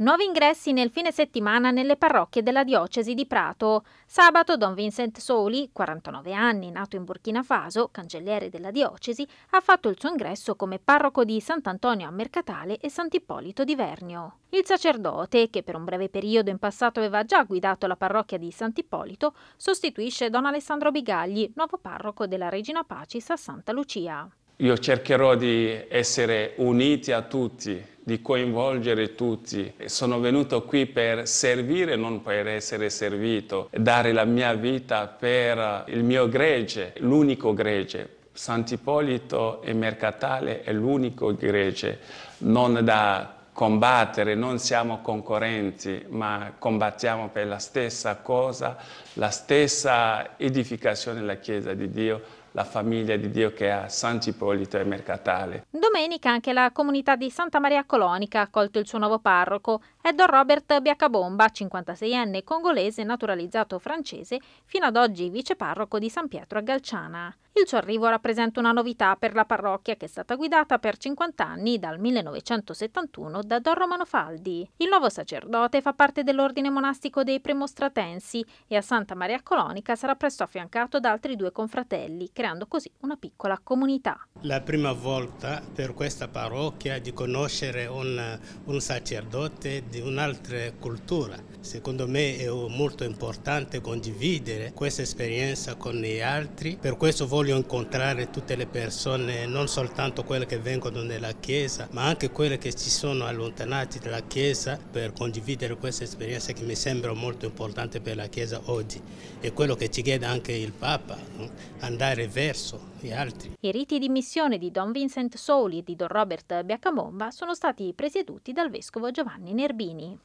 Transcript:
Nuovi ingressi nel fine settimana nelle parrocchie della diocesi di Prato. Sabato Don Vincent Soli, 49 anni, nato in Burkina Faso, cancelliere della diocesi, ha fatto il suo ingresso come parroco di Sant'Antonio a Mercatale e Sant'Ippolito di Vernio. Il sacerdote, che per un breve periodo in passato aveva già guidato la parrocchia di Sant'Ippolito, sostituisce Don Alessandro Bigagli, nuovo parroco della Regina Pacis a Santa Lucia. Io cercherò di essere uniti a tutti di coinvolgere tutti. Sono venuto qui per servire, non per essere servito, dare la mia vita per il mio gregge, l'unico gregge. Sant'Ippolito e Mercatale è l'unico gregge, non da combattere, non siamo concorrenti, ma combattiamo per la stessa cosa, la stessa edificazione della Chiesa di Dio, la famiglia di Dio che è a San Cipolito e Mercatale. Domenica anche la comunità di Santa Maria Colonica ha accolto il suo nuovo parroco, è Don Robert Biacabomba, 56enne congolese naturalizzato francese, fino ad oggi viceparroco di San Pietro a Galciana. Il suo arrivo rappresenta una novità per la parrocchia che è stata guidata per 50 anni dal 1971 da Don Romano Faldi. Il nuovo sacerdote fa parte dell'ordine monastico dei Premostratensi e a Santa Maria Colonica sarà presto affiancato da altri due confratelli, creando così una piccola comunità. La prima volta per questa parrocchia di conoscere un, un sacerdote di un'altra cultura. Secondo me è molto importante condividere questa esperienza con gli altri, per questo voglio incontrare tutte le persone, non soltanto quelle che vengono nella chiesa, ma anche quelle che si sono allontanate dalla chiesa per condividere questa esperienza che mi sembra molto importante per la chiesa oggi. È quello che ci chiede anche il Papa, andare verso gli altri. I riti di missione di Don Vincent Soli e di Don Robert Biacamomba sono stati presieduti dal vescovo Giovanni Nerbini.